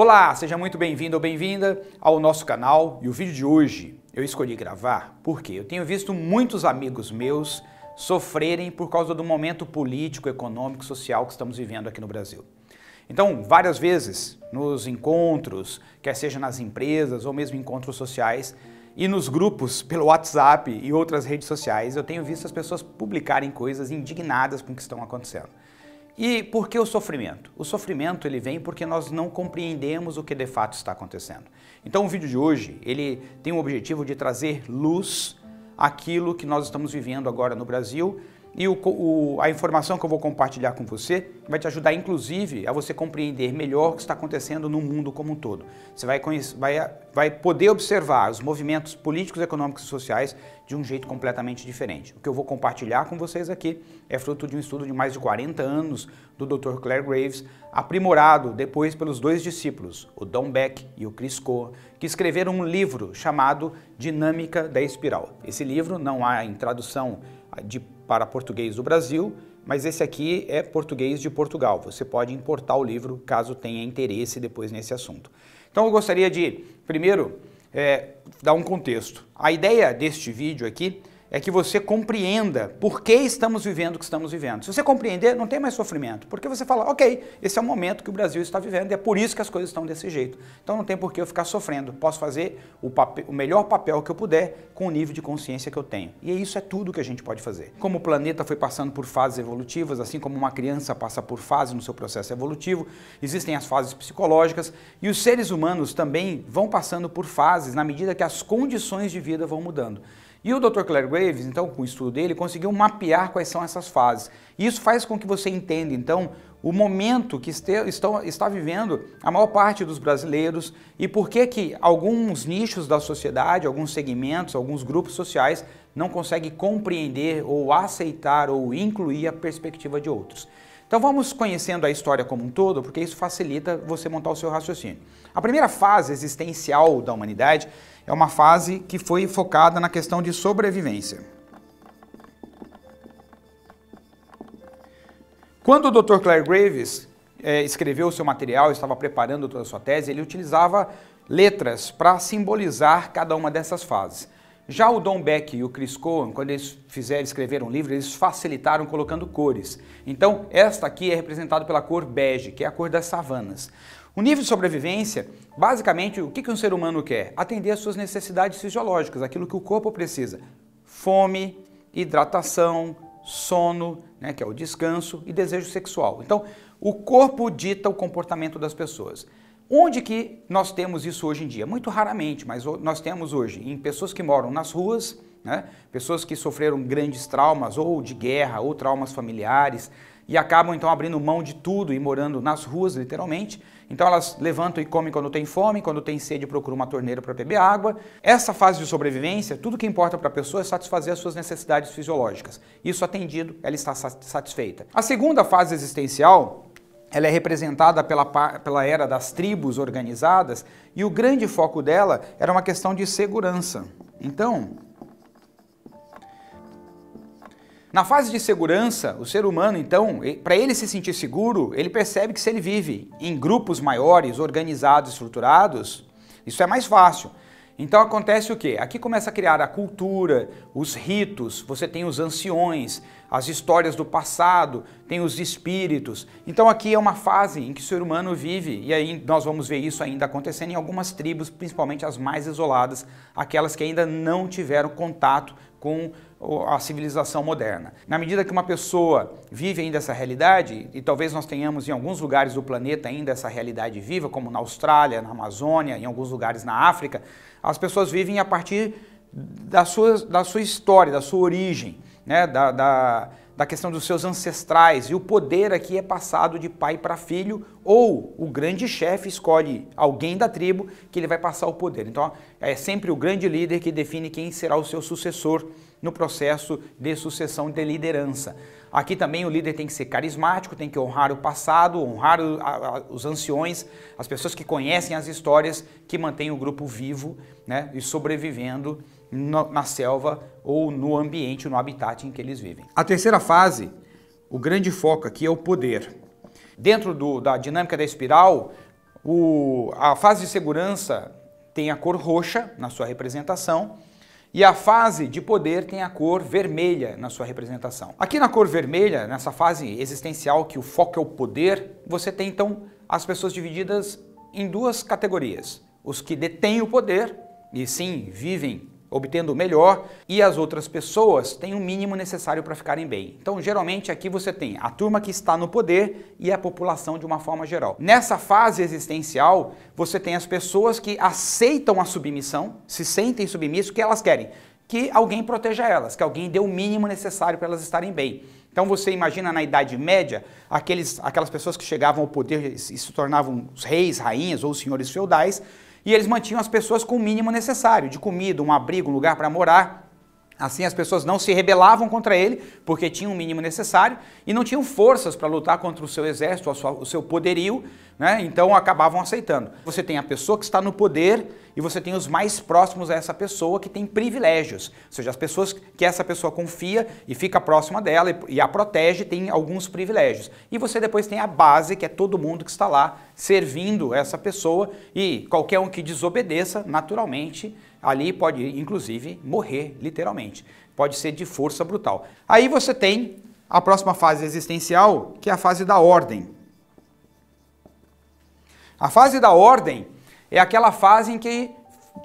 Olá, seja muito bem-vindo ou bem-vinda ao nosso canal e o vídeo de hoje eu escolhi gravar porque eu tenho visto muitos amigos meus sofrerem por causa do momento político, econômico, social que estamos vivendo aqui no Brasil. Então, várias vezes nos encontros, quer seja nas empresas ou mesmo encontros sociais, e nos grupos, pelo WhatsApp e outras redes sociais, eu tenho visto as pessoas publicarem coisas indignadas com o que estão acontecendo. E por que o sofrimento? O sofrimento ele vem porque nós não compreendemos o que de fato está acontecendo. Então o vídeo de hoje, ele tem o objetivo de trazer luz àquilo que nós estamos vivendo agora no Brasil e o, o, a informação que eu vou compartilhar com você vai te ajudar, inclusive, a você compreender melhor o que está acontecendo no mundo como um todo. Você vai, conhecer, vai, vai poder observar os movimentos políticos, econômicos e sociais de um jeito completamente diferente. O que eu vou compartilhar com vocês aqui é fruto de um estudo de mais de 40 anos do Dr. Claire Graves, aprimorado depois pelos dois discípulos, o Don Beck e o Chris Coe, que escreveram um livro chamado Dinâmica da Espiral. Esse livro não há em tradução de para português do Brasil, mas esse aqui é português de Portugal. Você pode importar o livro caso tenha interesse depois nesse assunto. Então eu gostaria de, primeiro, é, dar um contexto. A ideia deste vídeo aqui é que você compreenda por que estamos vivendo o que estamos vivendo. Se você compreender, não tem mais sofrimento, porque você fala, ok, esse é o momento que o Brasil está vivendo e é por isso que as coisas estão desse jeito. Então não tem por que eu ficar sofrendo, posso fazer o, papel, o melhor papel que eu puder com o nível de consciência que eu tenho. E é isso é tudo que a gente pode fazer. Como o planeta foi passando por fases evolutivas, assim como uma criança passa por fases no seu processo evolutivo, existem as fases psicológicas e os seres humanos também vão passando por fases na medida que as condições de vida vão mudando. E o Dr. Claire Graves, então, com o estudo dele, conseguiu mapear quais são essas fases. E isso faz com que você entenda, então, o momento que este, estão, está vivendo a maior parte dos brasileiros e por que que alguns nichos da sociedade, alguns segmentos, alguns grupos sociais não conseguem compreender ou aceitar ou incluir a perspectiva de outros. Então vamos conhecendo a história como um todo, porque isso facilita você montar o seu raciocínio. A primeira fase existencial da humanidade é uma fase que foi focada na questão de sobrevivência. Quando o Dr. Claire Graves é, escreveu o seu material, estava preparando toda a sua tese, ele utilizava letras para simbolizar cada uma dessas fases. Já o Don Beck e o Chris Cohen, quando eles fizeram escrever um livro, eles facilitaram colocando cores. Então, esta aqui é representada pela cor bege, que é a cor das savanas. O nível de sobrevivência, basicamente, o que um ser humano quer? Atender às suas necessidades fisiológicas, aquilo que o corpo precisa. Fome, hidratação, sono, né, que é o descanso, e desejo sexual. Então, o corpo dita o comportamento das pessoas. Onde que nós temos isso hoje em dia? Muito raramente, mas nós temos hoje em pessoas que moram nas ruas, né, pessoas que sofreram grandes traumas ou de guerra ou traumas familiares, e acabam então abrindo mão de tudo e morando nas ruas, literalmente. Então elas levantam e comem quando tem fome, quando tem sede procuram uma torneira para beber água. Essa fase de sobrevivência, tudo que importa para a pessoa é satisfazer as suas necessidades fisiológicas. Isso atendido, ela está satisfeita. A segunda fase existencial ela é representada pela, pela era das tribos organizadas e o grande foco dela era uma questão de segurança. Então, na fase de segurança, o ser humano, então, para ele se sentir seguro, ele percebe que se ele vive em grupos maiores, organizados, estruturados, isso é mais fácil. Então acontece o quê? Aqui começa a criar a cultura, os ritos, você tem os anciões, as histórias do passado, tem os espíritos. Então aqui é uma fase em que o ser humano vive, e aí nós vamos ver isso ainda acontecendo em algumas tribos, principalmente as mais isoladas, aquelas que ainda não tiveram contato com a civilização moderna. Na medida que uma pessoa vive ainda essa realidade, e talvez nós tenhamos em alguns lugares do planeta ainda essa realidade viva, como na Austrália, na Amazônia, em alguns lugares na África, as pessoas vivem a partir da sua, da sua história, da sua origem, né? da, da, da questão dos seus ancestrais. E o poder aqui é passado de pai para filho, ou o grande chefe escolhe alguém da tribo que ele vai passar o poder. Então é sempre o grande líder que define quem será o seu sucessor no processo de sucessão de liderança. Aqui também o líder tem que ser carismático, tem que honrar o passado, honrar os anciões, as pessoas que conhecem as histórias, que mantêm o grupo vivo né, e sobrevivendo na selva ou no ambiente, no habitat em que eles vivem. A terceira fase, o grande foco aqui é o poder. Dentro do, da dinâmica da espiral, o, a fase de segurança tem a cor roxa na sua representação e a fase de poder tem a cor vermelha na sua representação. Aqui na cor vermelha, nessa fase existencial que o foco é o poder, você tem então as pessoas divididas em duas categorias: os que detêm o poder e sim vivem obtendo o melhor, e as outras pessoas têm o mínimo necessário para ficarem bem. Então, geralmente aqui você tem a turma que está no poder e a população de uma forma geral. Nessa fase existencial, você tem as pessoas que aceitam a submissão, se sentem submissos, que elas querem que alguém proteja elas, que alguém dê o mínimo necessário para elas estarem bem. Então você imagina na Idade Média, aqueles, aquelas pessoas que chegavam ao poder e se tornavam reis, rainhas ou senhores feudais, e eles mantinham as pessoas com o mínimo necessário, de comida, um abrigo, um lugar para morar. Assim, as pessoas não se rebelavam contra ele, porque tinham o mínimo necessário e não tinham forças para lutar contra o seu exército, o seu poderio, né? então acabavam aceitando. Você tem a pessoa que está no poder e você tem os mais próximos a essa pessoa que tem privilégios, ou seja, as pessoas que essa pessoa confia e fica próxima dela e a protege tem alguns privilégios. E você depois tem a base, que é todo mundo que está lá servindo essa pessoa e qualquer um que desobedeça, naturalmente, ali pode, inclusive, morrer, literalmente. Pode ser de força brutal. Aí você tem a próxima fase existencial, que é a fase da ordem. A fase da ordem é aquela fase em que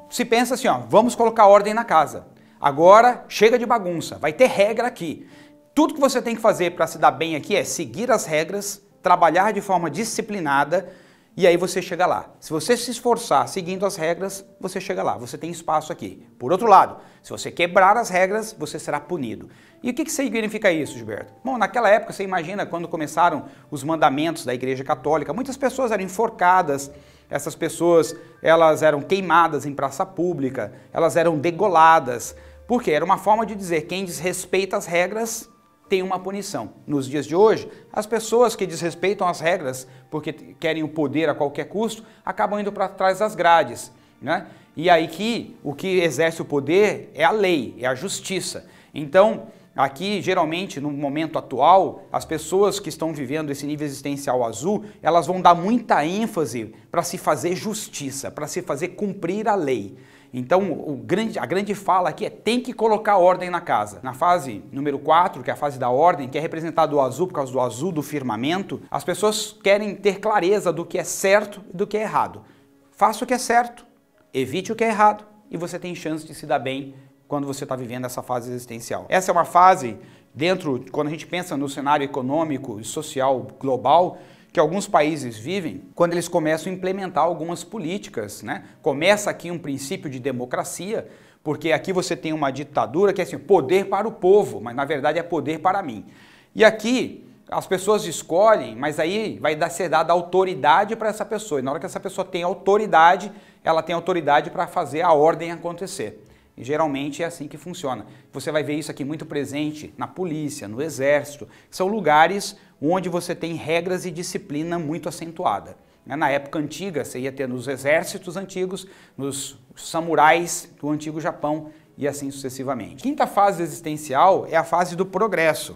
se pensa assim, ó, vamos colocar ordem na casa. Agora chega de bagunça, vai ter regra aqui. Tudo que você tem que fazer para se dar bem aqui é seguir as regras, trabalhar de forma disciplinada, e aí você chega lá. Se você se esforçar seguindo as regras, você chega lá, você tem espaço aqui. Por outro lado, se você quebrar as regras, você será punido. E o que, que significa isso, Gilberto? Bom, naquela época, você imagina quando começaram os mandamentos da Igreja Católica, muitas pessoas eram enforcadas, essas pessoas elas eram queimadas em praça pública, elas eram degoladas, porque era uma forma de dizer quem desrespeita as regras tem uma punição. Nos dias de hoje, as pessoas que desrespeitam as regras porque querem o poder a qualquer custo acabam indo para trás das grades. Né? E aí que o que exerce o poder é a lei, é a justiça. Então, Aqui, geralmente, no momento atual, as pessoas que estão vivendo esse nível existencial azul, elas vão dar muita ênfase para se fazer justiça, para se fazer cumprir a lei. Então, o grande, a grande fala aqui é tem que colocar ordem na casa. Na fase número 4, que é a fase da ordem, que é representado o azul por causa do azul do firmamento, as pessoas querem ter clareza do que é certo e do que é errado. Faça o que é certo, evite o que é errado e você tem chance de se dar bem quando você está vivendo essa fase existencial. Essa é uma fase dentro, quando a gente pensa no cenário econômico e social global, que alguns países vivem quando eles começam a implementar algumas políticas. Né? Começa aqui um princípio de democracia, porque aqui você tem uma ditadura que é assim, poder para o povo, mas na verdade é poder para mim. E aqui as pessoas escolhem, mas aí vai dar, ser dada autoridade para essa pessoa. E na hora que essa pessoa tem autoridade, ela tem autoridade para fazer a ordem acontecer. E geralmente é assim que funciona. Você vai ver isso aqui muito presente na polícia, no exército. São lugares onde você tem regras e disciplina muito acentuada. Né, na época antiga, você ia ter nos exércitos antigos, nos samurais do antigo Japão e assim sucessivamente. Quinta fase existencial é a fase do progresso.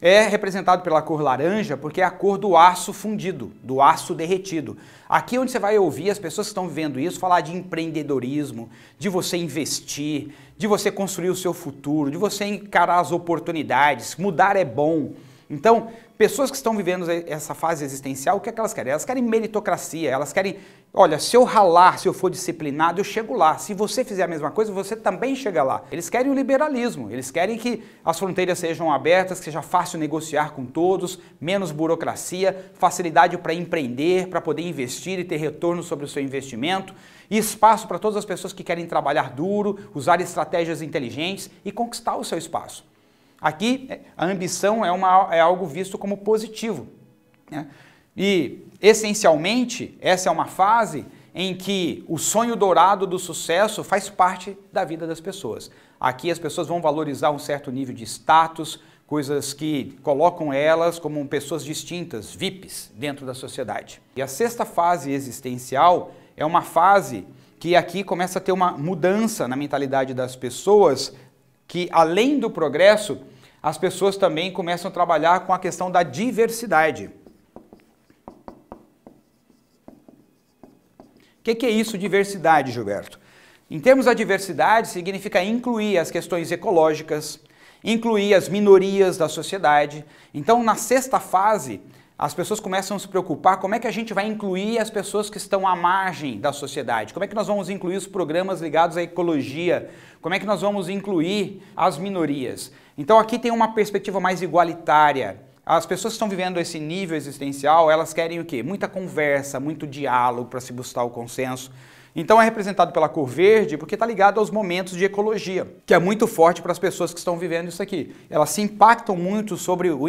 é representado pela cor laranja porque é a cor do aço fundido, do aço derretido. Aqui é onde você vai ouvir as pessoas que estão vendo isso falar de empreendedorismo, de você investir, de você construir o seu futuro, de você encarar as oportunidades, mudar é bom. Então, pessoas que estão vivendo essa fase existencial, o que, é que elas querem? Elas querem meritocracia, elas querem, olha, se eu ralar, se eu for disciplinado, eu chego lá. Se você fizer a mesma coisa, você também chega lá. Eles querem o liberalismo, eles querem que as fronteiras sejam abertas, que seja fácil negociar com todos, menos burocracia, facilidade para empreender, para poder investir e ter retorno sobre o seu investimento, e espaço para todas as pessoas que querem trabalhar duro, usar estratégias inteligentes e conquistar o seu espaço. Aqui, é, a ambição é, uma, é algo visto como positivo. Né? E, essencialmente, essa é uma fase em que o sonho dourado do sucesso faz parte da vida das pessoas. Aqui as pessoas vão valorizar um certo nível de status, coisas que colocam elas como pessoas distintas, VIPs, dentro da sociedade. E a sexta fase existencial é uma fase que aqui começa a ter uma mudança na mentalidade das pessoas que além do progresso, as pessoas também começam a trabalhar com a questão da diversidade. O que, que é isso, diversidade, Gilberto? Em termos da diversidade, significa incluir as questões ecológicas, incluir as minorias da sociedade. Então, na sexta fase, as pessoas começam a se preocupar como é que a gente vai incluir as pessoas que estão à margem da sociedade, como é que nós vamos incluir os programas ligados à ecologia, como é que nós vamos incluir as minorias. Então aqui tem uma perspectiva mais igualitária. As pessoas que estão vivendo esse nível existencial, elas querem o quê? Muita conversa, muito diálogo para se buscar o consenso. Então é representado pela cor verde porque está ligado aos momentos de ecologia, que é muito forte para as pessoas que estão vivendo isso aqui. Elas se impactam muito sobre o,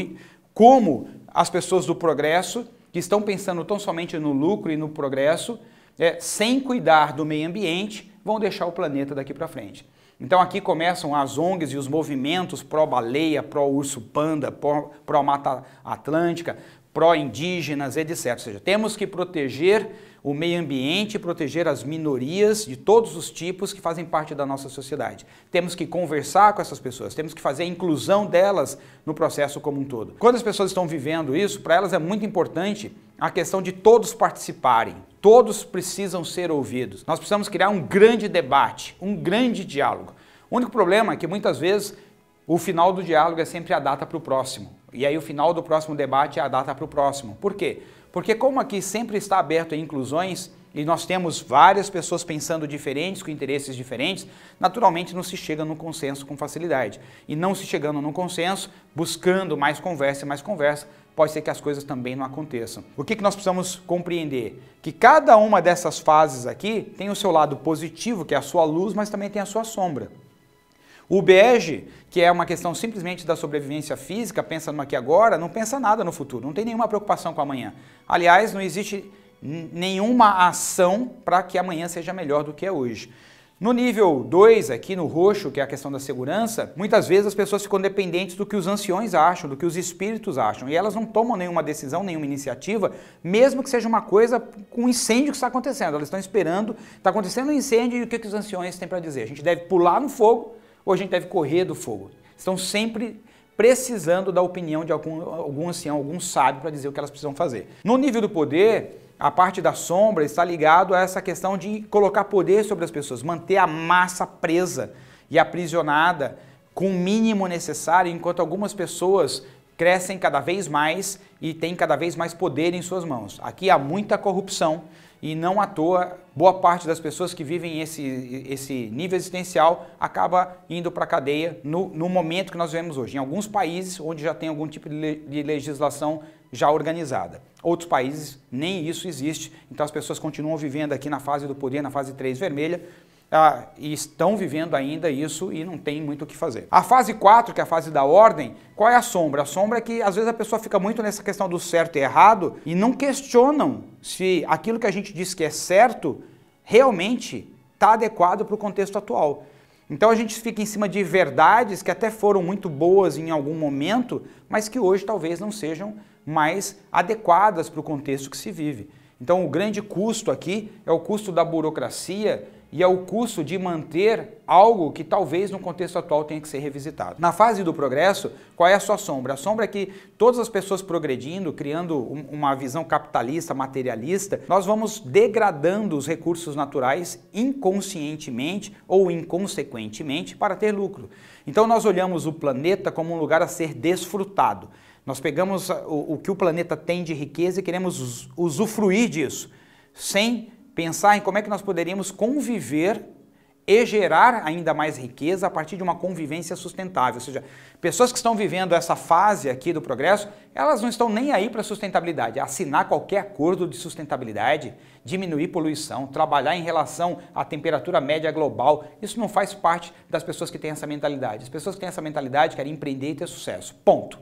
como as pessoas do progresso, que estão pensando tão somente no lucro e no progresso, é, sem cuidar do meio ambiente, vão deixar o planeta daqui para frente. Então aqui começam as ONGs e os movimentos pró-baleia, pró-urso panda, pró-mata atlântica, pró-indígenas, etc. Ou seja, temos que proteger o meio ambiente, proteger as minorias de todos os tipos que fazem parte da nossa sociedade. Temos que conversar com essas pessoas, temos que fazer a inclusão delas no processo como um todo. Quando as pessoas estão vivendo isso, para elas é muito importante a questão de todos participarem, todos precisam ser ouvidos. Nós precisamos criar um grande debate, um grande diálogo. O único problema é que muitas vezes o final do diálogo é sempre a data para o próximo. E aí o final do próximo debate é a data para o próximo. Por quê? Porque como aqui sempre está aberto a inclusões e nós temos várias pessoas pensando diferentes, com interesses diferentes, naturalmente não se chega num consenso com facilidade. E não se chegando num consenso, buscando mais conversa e mais conversa, pode ser que as coisas também não aconteçam. O que, que nós precisamos compreender? Que cada uma dessas fases aqui tem o seu lado positivo, que é a sua luz, mas também tem a sua sombra. O bege, que é uma questão simplesmente da sobrevivência física, pensa no aqui agora, não pensa nada no futuro, não tem nenhuma preocupação com amanhã. Aliás, não existe nenhuma ação para que amanhã seja melhor do que é hoje. No nível 2, aqui no roxo, que é a questão da segurança, muitas vezes as pessoas ficam dependentes do que os anciões acham, do que os espíritos acham, e elas não tomam nenhuma decisão, nenhuma iniciativa, mesmo que seja uma coisa com um incêndio que está acontecendo. Elas estão esperando, está acontecendo um incêndio e o que, que os anciões têm para dizer? A gente deve pular no fogo ou a gente deve correr do fogo. Estão sempre precisando da opinião de algum, algum ancião, algum sábio para dizer o que elas precisam fazer. No nível do poder, a parte da sombra está ligado a essa questão de colocar poder sobre as pessoas, manter a massa presa e aprisionada com o mínimo necessário, enquanto algumas pessoas crescem cada vez mais e têm cada vez mais poder em suas mãos. Aqui há muita corrupção, e não à toa, boa parte das pessoas que vivem esse, esse nível existencial acaba indo para a cadeia no, no, momento que nós vemos hoje. Em alguns países onde já tem algum tipo de legislação já organizada. Outros países nem isso existe, então as pessoas continuam vivendo aqui na fase do poder, na fase 3 vermelha, ah, e estão vivendo ainda isso e não tem muito o que fazer. A fase 4, que é a fase da ordem, qual é a sombra? A sombra é que às vezes a pessoa fica muito nessa questão do certo e errado e não questionam se aquilo que a gente diz que é certo realmente está adequado para o contexto atual. Então a gente fica em cima de verdades que até foram muito boas em algum momento, mas que hoje talvez não sejam mais adequadas para o contexto que se vive. Então o grande custo aqui é o custo da burocracia, e ao é custo de manter algo que talvez no contexto atual tenha que ser revisitado. Na fase do progresso, qual é a sua sombra? A sombra é que todas as pessoas progredindo, criando um, uma visão capitalista, materialista, nós vamos degradando os recursos naturais inconscientemente ou inconsequentemente para ter lucro. Então nós olhamos o planeta como um lugar a ser desfrutado. Nós pegamos o, o que o planeta tem de riqueza e queremos usufruir disso, sem pensar em como é que nós poderíamos conviver e gerar ainda mais riqueza a partir de uma convivência sustentável. Ou seja, pessoas que estão vivendo essa fase aqui do progresso, elas não estão nem aí para sustentabilidade. É assinar qualquer acordo de sustentabilidade, diminuir poluição, trabalhar em relação à temperatura média global, isso não faz parte das pessoas que têm essa mentalidade. As pessoas que têm essa mentalidade querem empreender e ter sucesso. Ponto.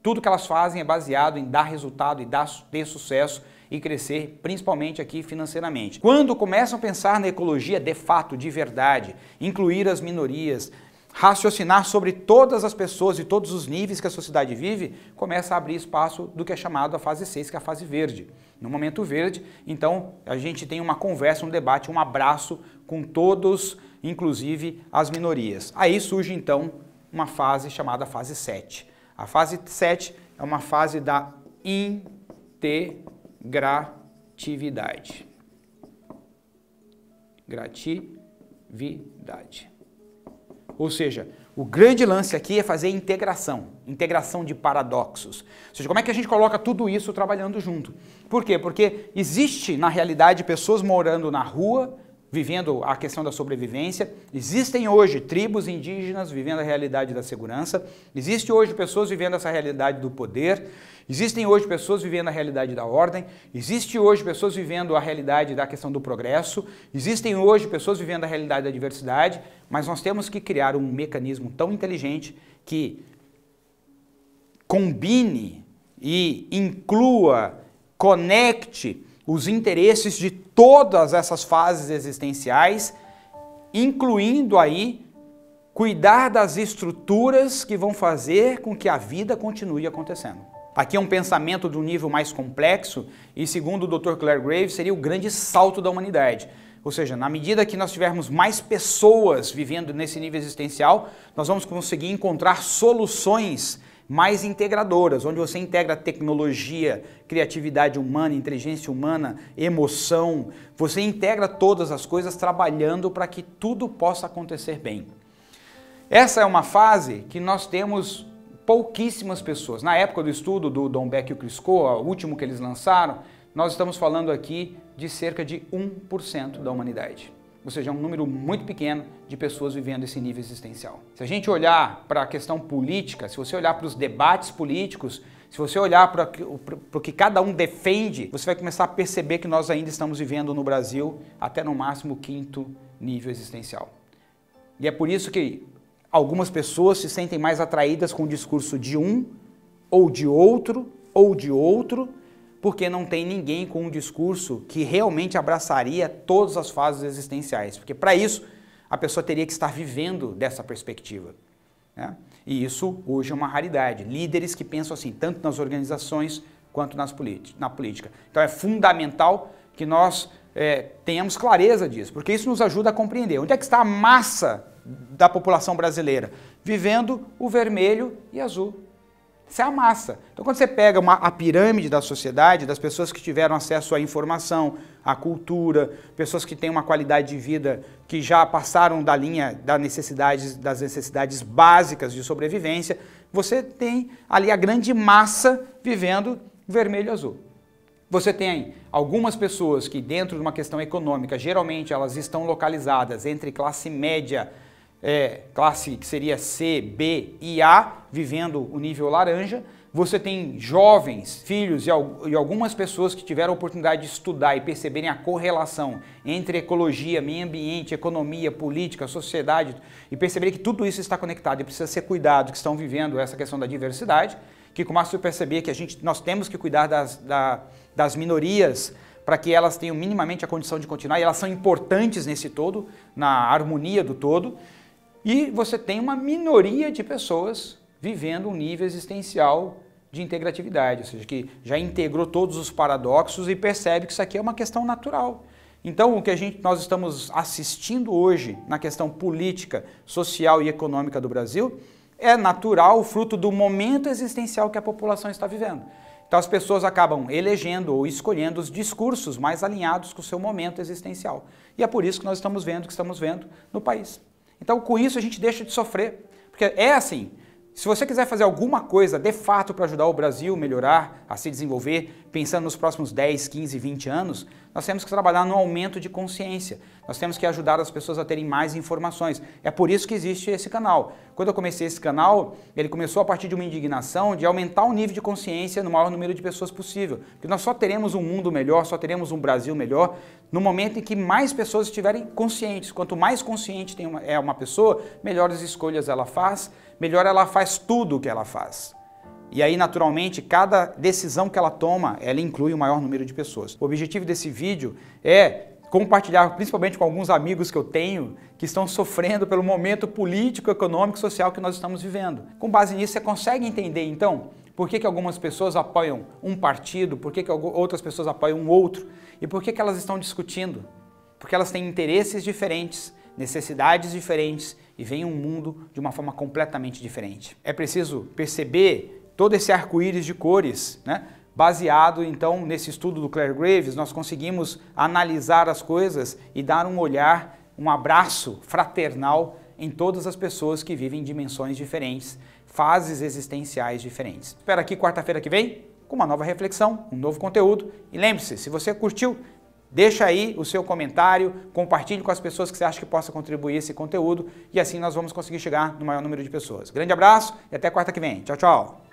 Tudo que elas fazem é baseado em dar resultado e dar, ter sucesso e crescer principalmente aqui financeiramente. Quando começam a pensar na ecologia de fato, de verdade, incluir as minorias, raciocinar sobre todas as pessoas e todos os níveis que a sociedade vive, começa a abrir espaço do que é chamado a fase 6, que é a fase verde. No momento verde, então, a gente tem uma conversa, um debate, um abraço com todos, inclusive as minorias. Aí surge, então, uma fase chamada fase 7. A fase 7 é uma fase da integração gratividade. Gratividade. Ou seja, o grande lance aqui é fazer integração, integração de paradoxos. Ou seja, como é que a gente coloca tudo isso trabalhando junto? Por quê? Porque existe, na realidade, pessoas morando na rua, vivendo a questão da sobrevivência, existem hoje tribos indígenas vivendo a realidade da segurança, existe hoje pessoas vivendo essa realidade do poder, Existem hoje pessoas vivendo a realidade da ordem, Existem hoje pessoas vivendo a realidade da questão do progresso, existem hoje pessoas vivendo a realidade da diversidade, mas nós temos que criar um mecanismo tão inteligente que combine e inclua, conecte os interesses de todas essas fases existenciais, incluindo aí cuidar das estruturas que vão fazer com que a vida continue acontecendo. Aqui é um pensamento de um nível mais complexo e, segundo o Dr. Claire Graves, seria o grande salto da humanidade. Ou seja, na medida que nós tivermos mais pessoas vivendo nesse nível existencial, nós vamos conseguir encontrar soluções mais integradoras, onde você integra tecnologia, criatividade humana, inteligência humana, emoção, você integra todas as coisas trabalhando para que tudo possa acontecer bem. Essa é uma fase que nós temos pouquíssimas pessoas. Na época do estudo do Dom Beck e o Crisco, o último que eles lançaram, nós estamos falando aqui de cerca de 1% da humanidade. Ou seja, é um número muito pequeno de pessoas vivendo esse nível existencial. Se a gente olhar para a questão política, se você olhar para os debates políticos, se você olhar para, para o que cada um defende, você vai começar a perceber que nós ainda estamos vivendo no Brasil até no máximo o quinto nível existencial. E é por isso que Algumas pessoas se sentem mais atraídas com o discurso de um, ou de outro, ou de outro, porque não tem ninguém com um discurso que realmente abraçaria todas as fases existenciais. Porque para isso, a pessoa teria que estar vivendo dessa perspectiva. Né? E isso hoje é uma raridade. Líderes que pensam assim, tanto nas organizações quanto nas na política. Então é fundamental que nós é, tenhamos clareza disso, porque isso nos ajuda a compreender onde é que está a massa da população brasileira, vivendo o vermelho e azul. Isso é a massa. Então, quando você pega uma, a pirâmide da sociedade, das pessoas que tiveram acesso à informação, à cultura, pessoas que têm uma qualidade de vida que já passaram da linha da das necessidades básicas de sobrevivência, você tem ali a grande massa vivendo vermelho e azul. Você tem algumas pessoas que, dentro de uma questão econômica, geralmente elas estão localizadas entre classe média e é, classe que seria C, B e A, vivendo o nível laranja. Você tem jovens, filhos e, e algumas pessoas que tiveram a oportunidade de estudar e perceberem a correlação entre ecologia, meio ambiente, economia, política, sociedade, e perceberem que tudo isso está conectado e precisa ser cuidado, que estão vivendo essa questão da diversidade, que começam a perceber que a gente, nós temos que cuidar das, da, das minorias, para que elas tenham minimamente a condição de continuar, e elas são importantes nesse todo, na harmonia do todo. E você tem uma minoria de pessoas vivendo um nível existencial de integratividade, ou seja, que já integrou todos os paradoxos e percebe que isso aqui é uma questão natural. Então, o que a gente, nós estamos assistindo hoje na questão política, social e econômica do Brasil é natural, fruto do momento existencial que a população está vivendo. Então, as pessoas acabam elegendo ou escolhendo os discursos mais alinhados com o seu momento existencial. E é por isso que nós estamos vendo o que estamos vendo no país. Então, com isso, a gente deixa de sofrer. Porque é assim, se você quiser fazer alguma coisa de fato para ajudar o Brasil a melhorar, a se desenvolver, pensando nos próximos 10, 15, 20 anos, nós temos que trabalhar no aumento de consciência. Nós temos que ajudar as pessoas a terem mais informações. É por isso que existe esse canal. Quando eu comecei esse canal, ele começou a partir de uma indignação de aumentar o nível de consciência no maior número de pessoas possível. Porque nós só teremos um mundo melhor, só teremos um Brasil melhor no momento em que mais pessoas estiverem conscientes. Quanto mais consciente é uma pessoa, melhores escolhas ela faz, melhor ela faz tudo o que ela faz. E aí, naturalmente, cada decisão que ela toma, ela inclui o um maior número de pessoas. O objetivo desse vídeo é compartilhar, principalmente com alguns amigos que eu tenho, que estão sofrendo pelo momento político, econômico e social que nós estamos vivendo. Com base nisso, você consegue entender, então, por que, que algumas pessoas apoiam um partido, por que, que outras pessoas apoiam um outro e por que, que elas estão discutindo. Porque elas têm interesses diferentes, necessidades diferentes e veem um mundo de uma forma completamente diferente. É preciso perceber todo esse arco-íris de cores, né? Baseado então nesse estudo do Claire Graves, nós conseguimos analisar as coisas e dar um olhar, um abraço fraternal em todas as pessoas que vivem dimensões diferentes, fases existenciais diferentes. Espero aqui quarta-feira que vem com uma nova reflexão, um novo conteúdo. E lembre-se, se você curtiu, Deixa aí o seu comentário, compartilhe com as pessoas que você acha que possa contribuir esse conteúdo e assim nós vamos conseguir chegar no maior número de pessoas. Grande abraço e até quarta que vem. Tchau, tchau.